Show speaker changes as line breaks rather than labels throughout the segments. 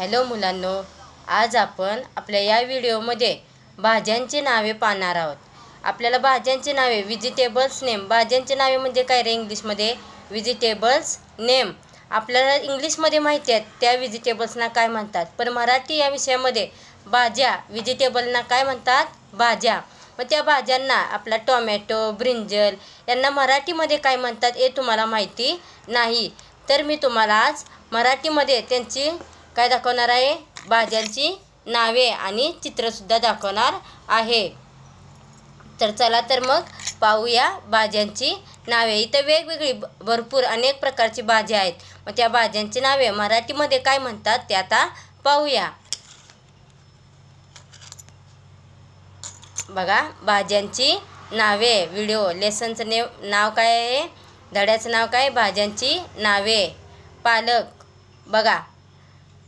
hello मुलांनो आज आपण आपल्या या व्हिडिओमध्ये भाज्यांची नावे पाहणार आहोत आपल्याला भाज्यांची नावे व्हिजिटेबल्स नेम भाज्यांची नावे म्हणजे काय रे इंग्लिशमध्ये व्हिजिटेबल्स नेम आपल्याला इंग्लिशमध्ये माहिती आहेत त्या व्हिजिटेबल्सना काय म्हणतात पण मराठी या विषयामध्ये भाज्या व्हिजिटेबलना काय म्हणतात भाज्या मग त्या भाज्यांना आपला टोमॅटो ब्रिंजल यांना मराठीमध्ये काय म्हणतात हे तुम्हाला माहिती नाही तर मी तुम्हाला आज मराठीमध्ये त्यांची काय दाखवणार आहे भाज्यांची नावे आणि चित्रसुद्धा दाखवणार आहे तर चला तर मग पाहूया भाज्यांची नावे इथं वेगवेगळी भरपूर अनेक प्रकारची भाज्या आहेत मग त्या भाज्यांची नावे मराठीमध्ये काय म्हणतात ते आता पाहूया बघा भाज्यांची नावे व्हिडिओ लेसनचं ने नाव काय आहे धड्याचं नाव काय भाज्यांची नावे पालक बघा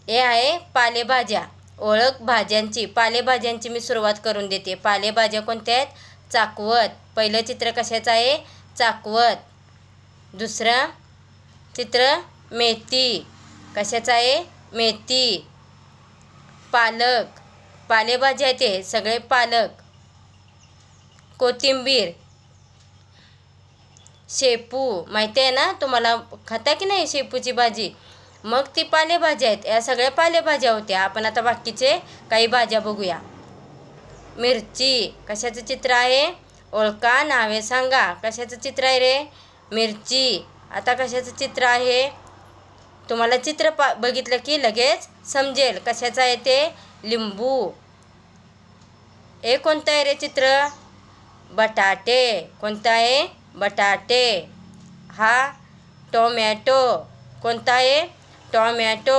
हे आहे पालेभाज्या ओळख भाज्यांची पालेभाज्यांची मी सुरुवात करून देते पालेभाज्या कोणत्या आहेत चाकवत पहिलं चित्र कशाचं आहे चाकवत दुसरं चित्र मेथी कशाचं आहे मेथी पालक पालेभाज्या ते सगळे पालक कोथिंबीर शेपू माहिती आहे ना तुम्हाला खाता की नाही शेपूची भाजी मग ती पालेभाज्या आहेत या सगळ्या पालेभाज्या होत्या आपण आता बाकीचे काही भाज्या बघूया मिरची कशाचं चित्र आहे ओळखा नावे सांगा कशाचं चित्र आहे रे मिरची आता कशाचं चित्र आहे तुम्हाला चित्र पा बघितलं की लगेच समजेल कशाचं आहे ते लिंबू हे कोणतं आहे रे चित्र बटाटे कोणतं आहे बटाटे हा टोमॅटो कोणता आहे टॉमॅटो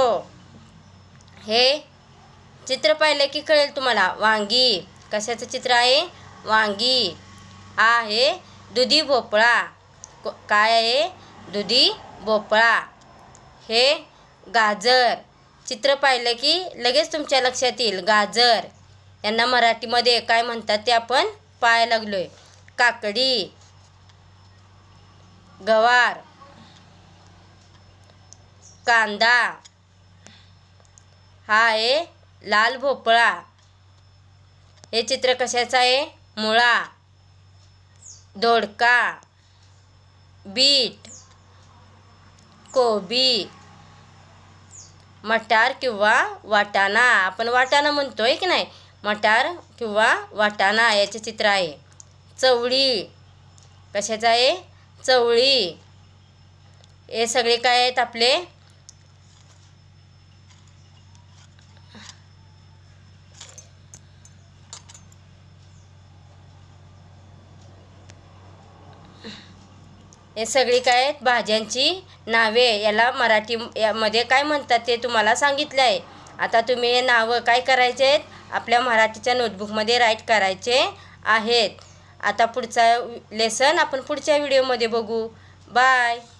हे चित्र पाहिलं की कळेल तुम्हाला वांगी कशाचं चित्र आहे वांगी आ आहे दुधी भोपळा काय आहे दुधी भोपळा हे गाजर चित्र पाहिलं की लगेच तुमच्या लक्षात येईल गाजर यांना मराठीमध्ये काय म्हणतात ते आपण पाहायला लागलो आहे काकडी गवार कांदा हा आहे लाल भोपळा हे चित्र कशाचं आहे मुळा दोडका बीट कोबी मटार किंवा वाटाणा आपण वाटाणा म्हणतो आहे की नाही मटार किंवा वाटाणा याचे चित्र आहे चवळी कशाचं आहे चवळी हे सगळे काय आहेत आपले हे सगळी काय आहेत भाज्यांची नावे याला मराठी यामध्ये काय म्हणतात ते तुम्हाला सांगितलं आहे आता तुम्ही हे नावं काय करायचे आहेत आपल्या मराठीच्या नोटबुकमध्ये राईट करायचे आहेत आता पुढचा लेसन आपण पुढच्या व्हिडिओमध्ये बघू बाय